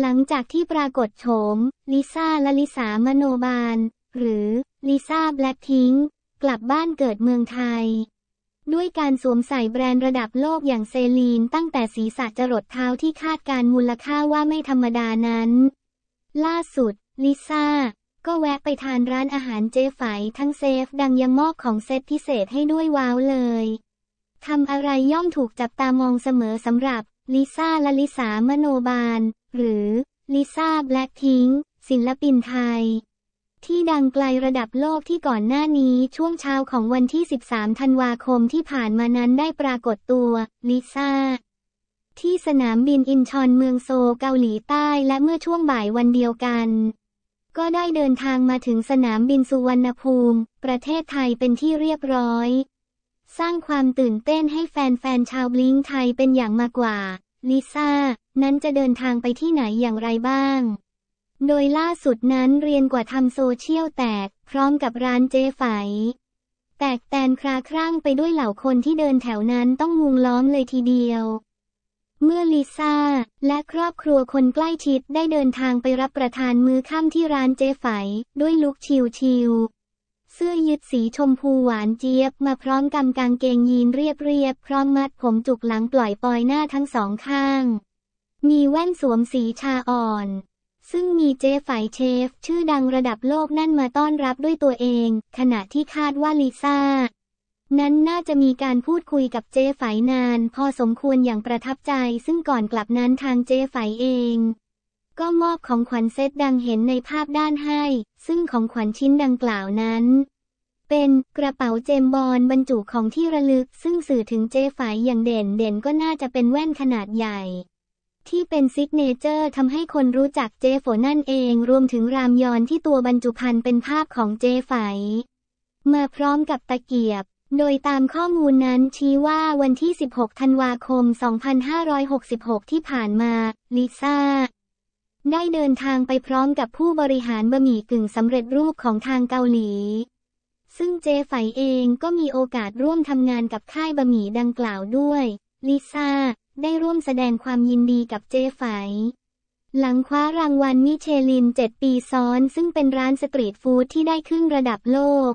หลังจากที่ปรากฏโฉมลิซ่าและลิสามโนบาล หรือ ลิซ่าแบล็คทิงกลับบ้านเกิดเมืองไทย ด้วยการสวมใส่แบรนด์ระดับโลกอย่างเซลีนตั้งแต่ศีรษะจรดเท้าที่คาดการมูลค่าว่าไม่ธรรมดานั้น ล่าสุด ลิซ่าก็แวะไปทานร้านอาหารเจฟไฝทั้งเซฟดังยังมอบของเซตพิเศษให้ด้วยว้าวเลยทำอะไรย่อมถูกจับตามองเสมอสำหรับลิซ่าละลิสามโนบาล หรือ ลิซ่าแบล็กทิงศิลปินไทย ที่ดังไกลระดับโลกที่ก่อนหน้านี้ช่วงเช้าของวันที่ 13 ธันวาคมที่ผ่านมานั้นได้ปรากฏตัว ลิซ่าที่สนามบินอินชอนเมืองโซเกาหลีใต้และเมื่อช่วงบ่ายวันเดียวกัน ก็ได้เดินทางมาถึงสนามบินสุวรรณภูมิ ประเทศไทยเป็นที่เรียบร้อยสร้างความตื่นเต้นให้แฟนๆชาวบลิงไทยเป็นอย่างมากกว่า ลิซ่า นั้นจะเดินทางไปที่ไหนอย่างไรบ้าง โดยล่าสุดนั้นเรียนกว่าทำโซเชียลแตก พร้อมกับร้านเจ๊ไฝ แตกแตนคราคร่างไปด้วยเหล่าคนที่เดินแถวนั้นต้องมุงล้อมเลยทีเดียว เมื่อลิซ่าและครอบครัวคนใกล้ชิดได้เดินทางไปรับประทานมื้อค่ำที่ร้านเจ๊ไฝด้วยลุคชิวิวเสื้อยืดสีชมพูหวานเจี๊ยบ มาพร้อมกำกางเกงยีนเรียบๆพร้อมมัดผมจุกหลังปล่อยปอยหน้าทั้งสองข้าง มีแว่นสวมสีชาอ่อน ซึ่งมีเจฟฝ่ายเชฟ ชื่อดังระดับโลกนั่นมาต้อนรับด้วยตัวเอง ขณะที่คาดว่าลิซ่า นั้นน่าจะมีการพูดคุยกับเจฟฝ่ายนาน พอสมควรอย่างประทับใจซึ่งก่อนกลับนั้นทางเจฟฝ่ายเองก็มอบของขวัญเซตดังเห็นในภาพด้านให้ ซึ่งของขวัญชิ้นดังกล่าวนั้น เป็นกระเป๋าเจมบอลบรรจุของที่ระลึก ซึ่งสื่อถึงเจฝ่ายอย่างเด่นเด่นก็น่าจะเป็นแว่นขนาดใหญ่ ที่เป็นซิกเนเจอร์ทำให้คนรู้จักเจฝนั่นเอง รวมถึงรามยอนที่ตัวบรรจุภัณฑ์เป็นภาพของเจฝายมาพร้อมกับตะเกียบ โดยตามข้อมูลนั้นชี้ว่าวันที่ 16 ธันวาคม 2566 ที่ผ่านมา ลิซ่าได้เดินทางไปพร้อมกับผู้บริหารบะหมี่กึ่งสำเร็จรูปของทางเกาหลี ซึ่งเจไฝเองก็มีโอกาสร่วมทำงานกับค่ายบะหมี่ดังกล่าวด้วย ลิซ่าได้ร่วมแสดงความยินดีกับเจไฝ หลังคว้ารางวัลมิเชลิน 7 ปีซ้อนซึ่งเป็นร้านสตรีทฟู้ดที่ได้ขึ้นระดับโลก